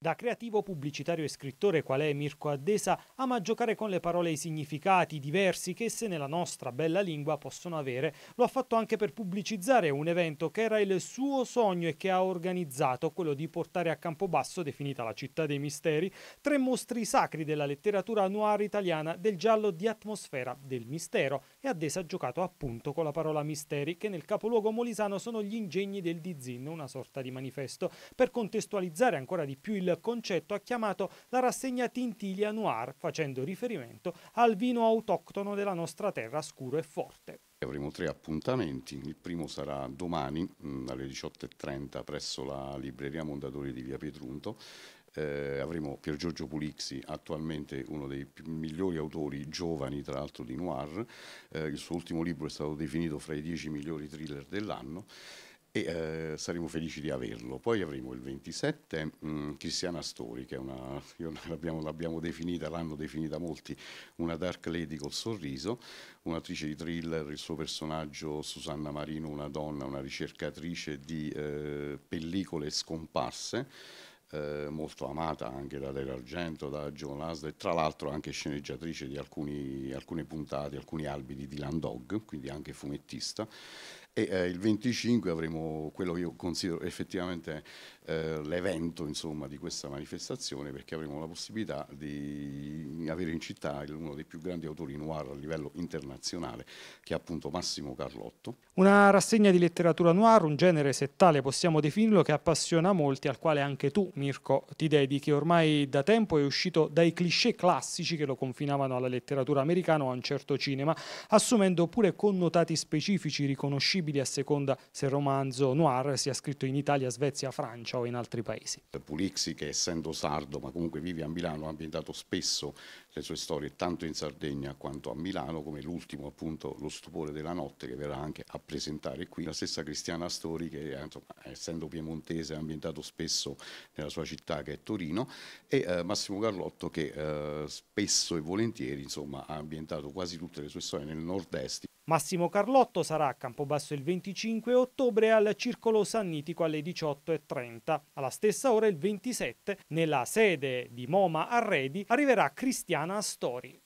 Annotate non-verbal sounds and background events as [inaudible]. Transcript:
Da creativo pubblicitario e scrittore qual è Mirko Addesa, ama giocare con le parole e i significati diversi che se nella nostra bella lingua possono avere. Lo ha fatto anche per pubblicizzare un evento che era il suo sogno e che ha organizzato, quello di portare a Campobasso, definita la città dei misteri, tre mostri sacri della letteratura noir italiana del giallo di atmosfera del mistero. E Addesa ha giocato appunto con la parola misteri, che nel capoluogo molisano sono gli ingegni del Dizin, una sorta di manifesto. Per contestualizzare ancora di più il concetto ha chiamato la rassegna Tintiglia Noir, facendo riferimento al vino autoctono della nostra terra scuro e forte. Avremo tre appuntamenti, il primo sarà domani mm, alle 18.30 presso la libreria Mondadori di Via Pietrunto, eh, avremo Pier Giorgio Pulixi, attualmente uno dei migliori autori giovani tra l'altro di noir, eh, il suo ultimo libro è stato definito fra i dieci migliori thriller dell'anno e eh, saremo felici di averlo. Poi avremo il 27 mh, mm, Cristiana Stori, che è una, [laughs] l'abbiamo, definita, l'hanno definita molti, una dark lady col sorriso, un'attrice di thriller, il suo personaggio Susanna Marino, una donna, una ricercatrice di eh, pellicole scomparse eh, molto amata anche da Dario Argento, da John Lasda e tra l'altro anche sceneggiatrice di alcuni, alcune puntate, alcuni albi di Dylan Dog, quindi anche fumettista. E, eh, il 25 avremo quello che io considero effettivamente eh, l'evento insomma, di questa manifestazione perché avremo la possibilità di avere in città uno dei più grandi autori noir a livello internazionale, che è appunto Massimo Carlotto. Una rassegna di letteratura noir, un genere settale possiamo definirlo, che appassiona molti, al quale anche tu, Mirko, ti dedichi. Ormai da tempo è uscito dai cliché classici che lo confinavano alla letteratura americana o a un certo cinema, assumendo pure connotati specifici riconoscibili a seconda se il romanzo noir sia scritto in Italia, Svezia, Francia o in altri paesi. Pulixi, che essendo sardo ma comunque vive a Milano, ha ambientato spesso le sue storie tanto in Sardegna quanto a Milano, come l'ultimo appunto Lo stupore della notte che verrà anche a presentare qui. La stessa Cristiana Astori che eh, insomma, essendo piemontese è ambientato spesso nella sua città che è Torino e eh, Massimo Carlotto che eh, spesso e volentieri insomma, ha ambientato quasi tutte le sue storie nel nord-est. Massimo Carlotto sarà a Campobasso il 25 ottobre al Circolo Sannitico alle 18.30. Alla stessa ora il 27, nella sede di Moma Arredi, arriverà Cristiana Astori.